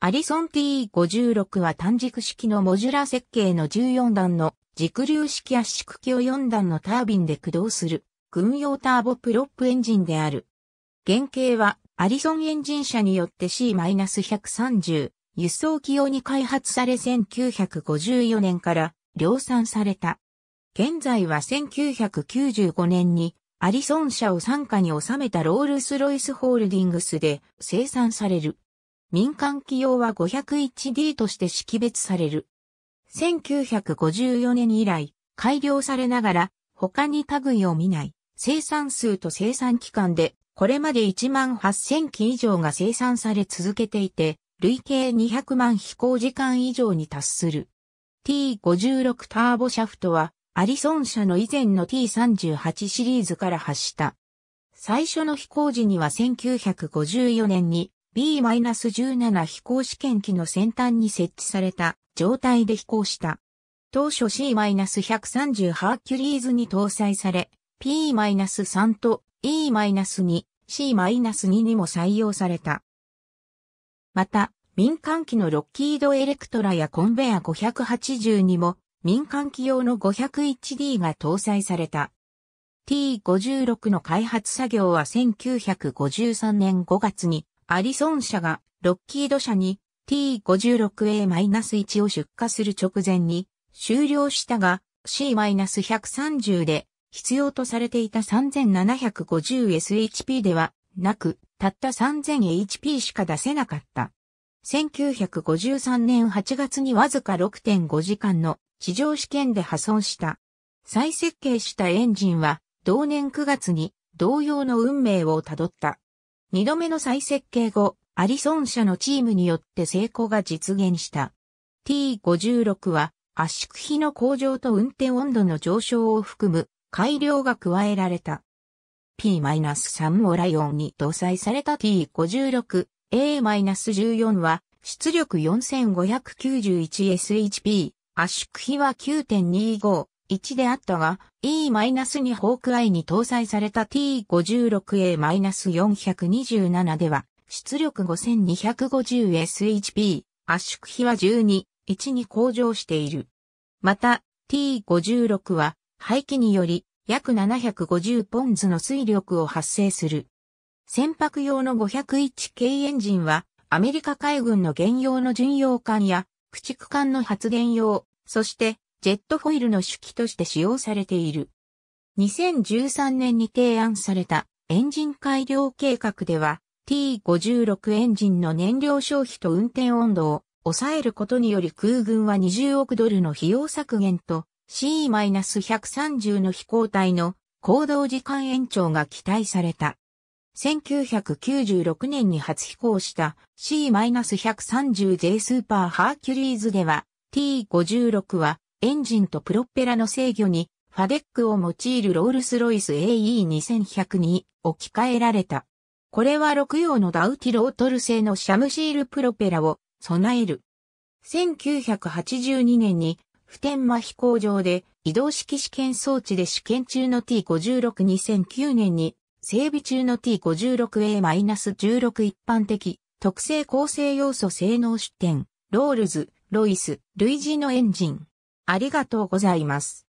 アリソン T56 は単軸式のモジュラ設計の14段の軸流式圧縮機を4段のタービンで駆動する軍用ターボプロップエンジンである。原型はアリソンエンジン車によって C-130 輸送機用に開発され1954年から量産された。現在は1995年にアリソン車を傘下に収めたロールスロイスホールディングスで生産される。民間企業は 501D として識別される。1954年以来、改良されながら、他に類を見ない、生産数と生産期間で、これまで1万8000機以上が生産され続けていて、累計200万飛行時間以上に達する。T56 ターボシャフトは、アリソン社の以前の T38 シリーズから発した。最初の飛行時には1954年に B-17 飛行試験機の先端に設置された状態で飛行した。当初 C-130 ハーキュリーズに搭載され、P-3 と E-2、C-2 にも採用された。また、民間機のロッキードエレクトラやコンベア580にも、民間機用の 501D が搭載された。T56 の開発作業は1953年5月にアリソン社がロッキード社に T56A-1 を出荷する直前に終了したが C-130 で必要とされていた 3750SHP ではなく、たった 3000HP しか出せなかった。1953年8月にわずか6.5時間の地上試験で破損した。再設計したエンジンは同年9月に同様の運命をたどった。二度目の再設計後、アリソン社のチームによって成功が実現した。T56 は圧縮比の向上と運転温度の上昇を含む改良が加えられた。P-3 オライオンに搭載された T56A-14 は出力 4591SHP、圧縮比は9.25、1であったが、E-2 ホークアイに搭載された T56A-427 では、出力 5250SHP、圧縮比は12、1に向上している。また、T56 は、排気により、約750ポンズの水力を発生する。船舶用の 501K エンジンは、アメリカ海軍の原用の巡洋艦や、駆逐艦の発電用、そして、ジェットフォイルの手記として使用されている。2013年に提案されたエンジン改良計画では T56 エンジンの燃料消費と運転温度を抑えることにより空軍は20億ドルの費用削減と C-130 の飛行体の行動時間延長が期待された。1996年に初飛行した C-130J スーパーハーキュリーズでは T56 はエンジンとプロペラの制御に、ファデックを用いるロールスロイス AE2100 に置き換えられた。これは6用のダウティロートル製のシャムシールプロペラを備える。1982年に普天間飛行場で移動式試験装置で試験中の T562009 年に整備中の T56A-16 一般的特性構成要素性能出展ロールズ、ロイス、類似のエンジンありがとうございます。